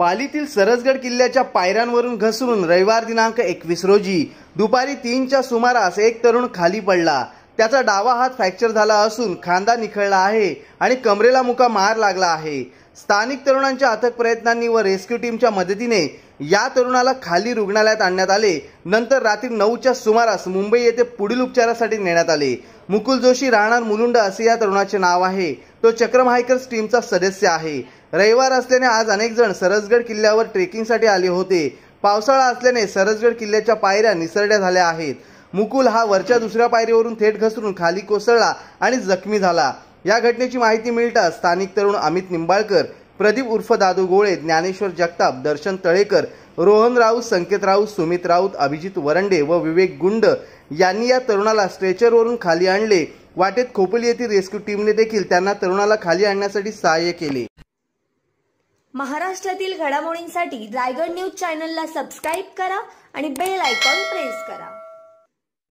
पालीतील सरसगड किल्ल्याच्या पायऱ्यांवरून घसरून रविवार दिनांक एकवीस रोजी दुपारी तीनच्या सुमारास एक तरुण खाली पडला त्याचा डावा हात फ्रॅक्चर झाला असून खांदा निखळला आहे आणि कमरेला मुका मार लागला आहे स्थानिक तरुणांच्या अथक प्रयत्नांनी व रेस्क्यू टीमच्या मदतीने या तरुणाला खाली रुग्णालयात आणण्यात आले नंतर रात्री नऊच्या सुमारास मुंबई येथे पुढील उपचारासाठी नेण्यात आले मुकुल जोशी राहणार मुलुंड असे या तरुणाचे नाव आहे तो चक्रम हायकर्स टीमचा सदस्य आहे रविवार असल्याने आज अनेक जण सरसगड किल्ल्यावर ट्रेकिंगसाठी आले होते पावसाळा असल्याने सरसगड किल्ल्याच्या पायऱ्या निसरड्या झाल्या आहेत मुकुल हा वरच्या दुसऱ्या पायरीवरून थेट घसरून खाली कोसळला आणि जखमी झाला या घटनेची माहिती मिळताच स्थानिक तरुण अमित निंबाळकर प्रदीप उर्फ दादू गोळे ज्ञानेश्वर जगताप दर्शन तळेकर रोहन राऊत संकेत राऊत सुमित राऊत अभिजित वरंडे व विवेक गुंड यांनी या तरुणाला स्ट्रेचरवरून खाली आणले वाटेत खोपली येथील रेस्क्यू टीमने देखील त्यांना तरुणाला खाली आणण्यासाठी सहाय्य केले महाराष्ट्रातील घडामोडींसाठी रायगड न्यूज चॅनलला सबस्क्राईब करा आणि बेल आयकॉन प्रेस